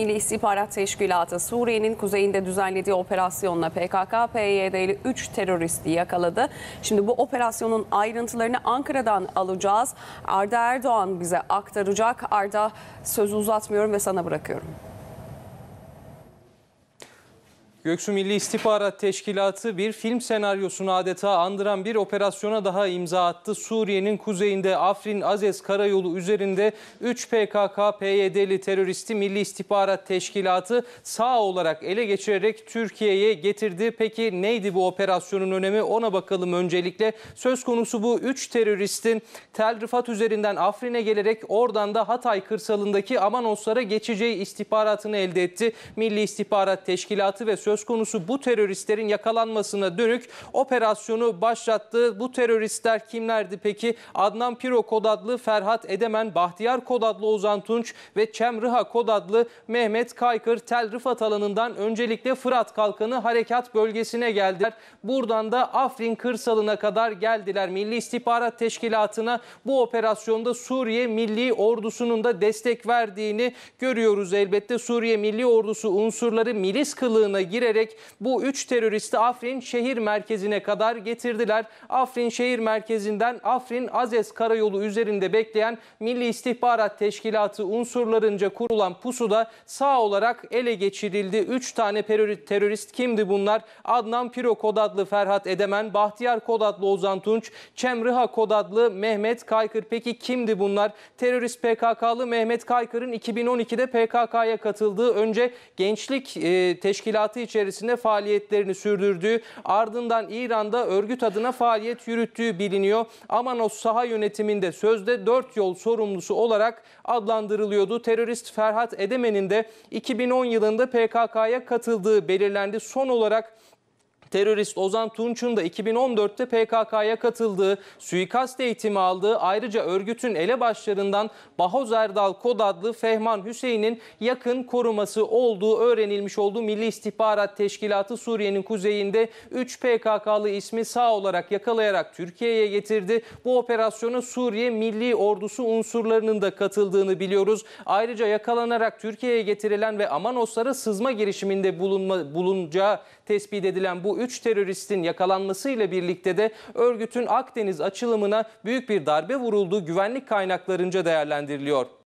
Milli İstihbarat Teşkilatı Suriye'nin kuzeyinde düzenlediği operasyonla PKK-PYD'li 3 teröristi yakaladı. Şimdi bu operasyonun ayrıntılarını Ankara'dan alacağız. Arda Erdoğan bize aktaracak. Arda sözü uzatmıyorum ve sana bırakıyorum. Göksu Milli İstihbarat Teşkilatı bir film senaryosunu adeta andıran bir operasyona daha imza attı. Suriye'nin kuzeyinde Afrin Azez Karayolu üzerinde 3 PKK PYD'li teröristi Milli İstihbarat Teşkilatı sağ olarak ele geçirerek Türkiye'ye getirdi. Peki neydi bu operasyonun önemi ona bakalım öncelikle. Söz konusu bu 3 teröristin Tel Rifat üzerinden Afrin'e gelerek oradan da Hatay kırsalındaki Amanoslara geçeceği istihbaratını elde etti. Milli İstihbarat Teşkilatı ve söz söz konusu bu teröristlerin yakalanmasına dönük operasyonu başlattı. Bu teröristler kimlerdi peki? Adnan Piro kod adlı Ferhat Edemen, Bahtiyar kod adlı Ozan Tunç ve Çem Rıha kod adlı Mehmet Kaykır Tel Rıfat alanından öncelikle Fırat Kalkanı harekat bölgesine geldiler. Buradan da Afrin kırsalına kadar geldiler. Milli İstihbarat Teşkilatı'na bu operasyonda Suriye Milli Ordusu'nun da destek verdiğini görüyoruz elbette. Suriye Milli Ordusu unsurları milis kılığına gir girerek bu 3 teröristi Afrin şehir merkezine kadar getirdiler. Afrin şehir merkezinden Afrin Azes Karayolu üzerinde bekleyen Milli İstihbarat Teşkilatı unsurlarınca kurulan pusuda sağ olarak ele geçirildi. 3 tane terörist kimdi bunlar? Adnan Piro kod Ferhat Edemen, Bahtiyar kod Ozan Tunç, Çemriha kod adlı Mehmet Kaykır. Peki kimdi bunlar? Terörist PKK'lı Mehmet Kaykır'ın 2012'de PKK'ya katıldığı önce Gençlik e, Teşkilatı için içerisinde faaliyetlerini sürdürdüğü, ardından İran'da örgüt adına faaliyet yürüttüğü biliniyor. Amanos saha yönetiminde sözde 4 yol sorumlusu olarak adlandırılıyordu. Terörist Ferhat Edemen'in de 2010 yılında PKK'ya katıldığı belirlendi. Son olarak Terörist Ozan Tunç'un da 2014'te PKK'ya katıldığı, suikast eğitimi aldığı ayrıca örgütün elebaşlarından Bahoz Erdal Kod adlı Fehman Hüseyin'in yakın koruması olduğu öğrenilmiş olduğu Milli İstihbarat Teşkilatı Suriye'nin kuzeyinde 3 PKK'lı ismi sağ olarak yakalayarak Türkiye'ye getirdi. Bu operasyona Suriye Milli Ordusu unsurlarının da katıldığını biliyoruz. Ayrıca yakalanarak Türkiye'ye getirilen ve Amanoslara sızma girişiminde bulunma, bulunacağı tespit edilen bu bu 3 teröristin yakalanmasıyla birlikte de örgütün Akdeniz açılımına büyük bir darbe vurulduğu güvenlik kaynaklarınca değerlendiriliyor.